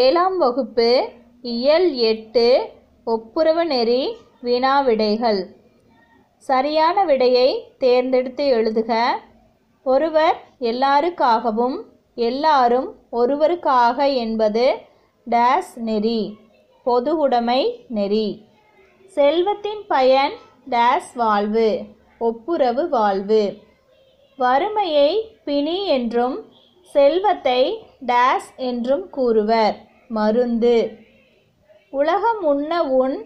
ஏழாம் வகுப்பு இயல் எட்டு ஒப்புரவு நெறி வினா விடைகள் சரியான விடையை தேர்ந்தெடுத்து எழுதுக ஒருவர் எல்லாருக்காகவும் எல்லாரும் ஒருவருக்காக என்பது டேஸ் நெறி பொது உடைமை நெறி செல்வத்தின் பயன் டேஸ் வாழ்வு ஒப்புரவு வாழ்வு வறுமையை பிணி என்றும் செல்வத்தை டேஸ் என்றும் கூறுவர் மருந்து உலகம் உண்ண உன்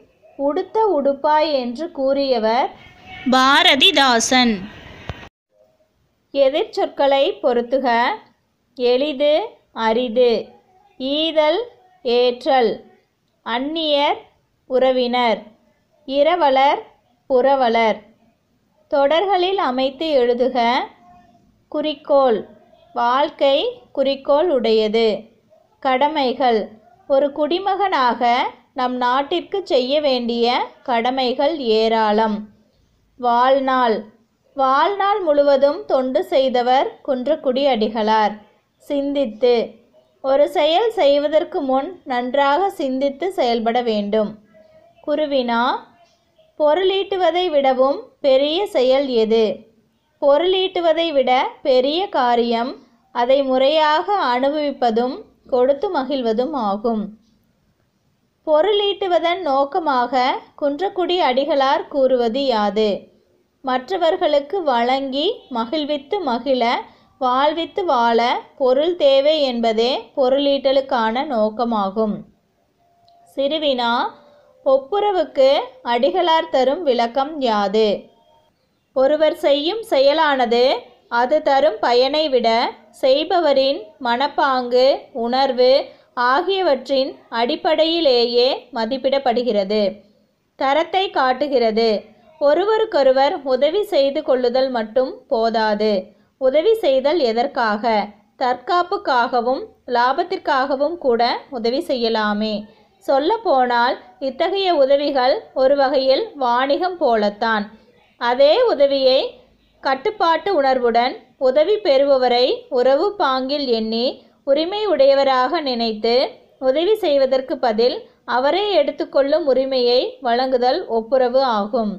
உடுத்த உடுப்பாய் என்று கூறியவர் பாரதிதாசன் எதிர்ச்சொற்களை பொருத்துக எளிது அரிது ஈதல் ஏற்றல் அந்நியர் உறவினர் இரவலர் புறவலர் தொடர்களில் அமைத்து எழுதுக குறிக்கோள் வாழ்க்கை குறிக்கோள் உடையது கடமைகள் ஒரு குடிமகனாக நம் நாட்டிற்கு செய்ய வேண்டிய கடமைகள் ஏராளம் வாழ்நாள் வாழ்நாள் முழுவதும் தொண்டு செய்தவர் குன்றக்குடி அடிகளார் சிந்தித்து ஒரு செயல் செய்வதற்கு முன் நன்றாக சிந்தித்து செயல்பட வேண்டும் குருவினா பொருளீட்டுவதை விடவும் பெரிய செயல் எது பொருளீட்டுவதை விட பெரிய காரியம் அதை முறையாக அனுபவிப்பதும் கொடுத்து மகிழ்வதும் ஆகும் பொருளீட்டுவதன் நோக்கமாக குன்றக்குடி அடிகளார் கூறுவது யாது மற்றவர்களுக்கு வழங்கி மகிழ்வித்து மகிழ வாழ்வித்து வாழ பொருள் தேவை என்பதே பொருளீட்டலுக்கான நோக்கமாகும் சிறுவினா ஒப்புரவுக்கு அடிகளார் தரும் விளக்கம் யாது ஒருவர் செய்யும் செயலானது அது தரும் பயனை விட செய்பவரின் மனப்பாங்கு உணர்வு ஆகியவற்றின் அடிப்படையிலேயே மதிப்பிடப்படுகிறது தரத்தை காட்டுகிறது ஒருவருக்கொருவர் உதவி செய்து கொள்ளுதல் மட்டும் போதாது உதவி செய்தல் எதற்காக தற்காப்புக்காகவும் லாபத்திற்காகவும் கூட உதவி செய்யலாமே சொல்லப்போனால் இத்தகைய உதவிகள் ஒரு வகையில் வாணிகம் போலத்தான் அதே உதவியை கட்டுப்பாட்டு உணர்வுடன் உதவி பெறுபவரை உறவு பாங்கில் எண்ணி உரிமை உடையவராக நினைத்து உதவி செய்வதற்கு பதில் அவரே எடுத்துக்கொள்ளும் உரிமையை வழங்குதல் ஒப்புரவு ஆகும்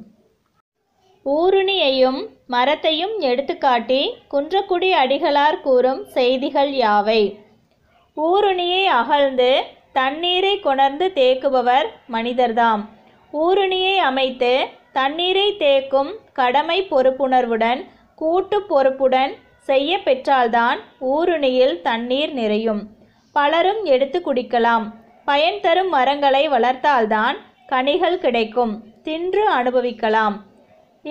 ஊருணியையும் மரத்தையும் எடுத்துக்காட்டி குன்றக்குடி அடிகளார் கூறும் செய்திகள் யாவை ஊருணியை அகழ்ந்து தண்ணீரை கொணர்ந்து தேக்குபவர் மனிதர்தாம் ஊருணியை அமைத்து தண்ணீரை தேக்கும் கடமை பொறுப்புணர்வுடன் கூட்டு பொறுப்புடன் செய்ய பெற்றால்தான் ஊருணியில் தண்ணீர் நிறையும் பலரும் எடுத்து குடிக்கலாம் பயன் தரும் மரங்களை வளர்த்தால்தான் கனிகள் கிடைக்கும் தின்று அனுபவிக்கலாம்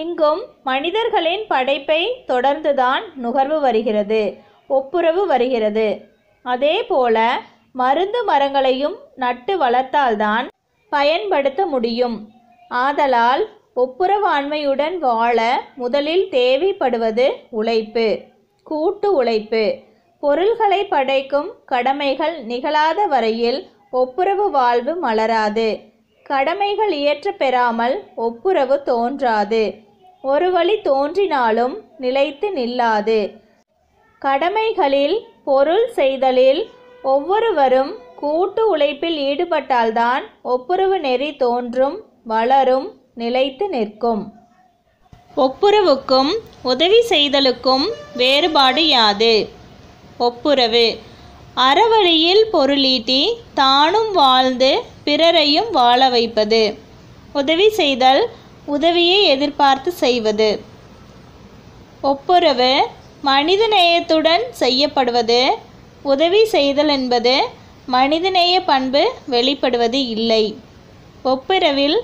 இங்கும் மனிதர்களின் படைப்பை தொடர்ந்துதான் நுகர்வு வருகிறது ஒப்புரவு வருகிறது அதே போல மருந்து மரங்களையும் நட்டு வளர்த்தால்தான் பயன்படுத்த முடியும் ஆதலால் ஒப்புரவாண்மையுடன் வாழ முதலில் தேவைப்படுவது உழைப்பு கூட்டு உழைப்பு பொருள்களை படைக்கும் கடமைகள் நிகழாத வரையில் ஒப்புரவு வாழ்வு மலராது கடமைகள் இயற்ற பெறாமல் ஒப்புரவு தோன்றாது ஒரு வழி தோன்றினாலும் நிலைத்து நில்லாது கடமைகளில் பொருள் செய்தலில் ஒவ்வொருவரும் கூட்டு உழைப்பில் ஈடுபட்டால்தான் ஒப்புரவு நெறி தோன்றும் வளரும் நிலைத்து நிற்கும் ஒப்புரவுக்கும் உதவி செய்தலுக்கும் வேறுபாடு யாது ஒப்புரவு அறவழியில் பொருளீட்டி தானும் வாழ்ந்து பிறரையும் வாழ வைப்பது உதவி செய்தல் உதவியை எதிர்பார்த்து செய்வது ஒப்புரவு மனிதநேயத்துடன் செய்யப்படுவது உதவி செய்தல் என்பது மனிதநேய பண்பு வெளிப்படுவது இல்லை ஒப்புரவில்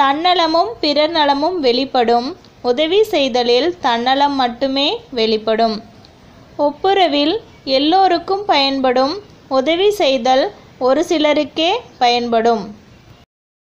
தன்னலமும் பிறர் நலமும் வெளிப்படும் உதவி செய்தலில் தன்னலம் மட்டுமே வெளிப்படும் ஒப்புரவில் எல்லோருக்கும் பயன்படும் உதவி செய்தல் ஒரு சிலருக்கே பயன்படும்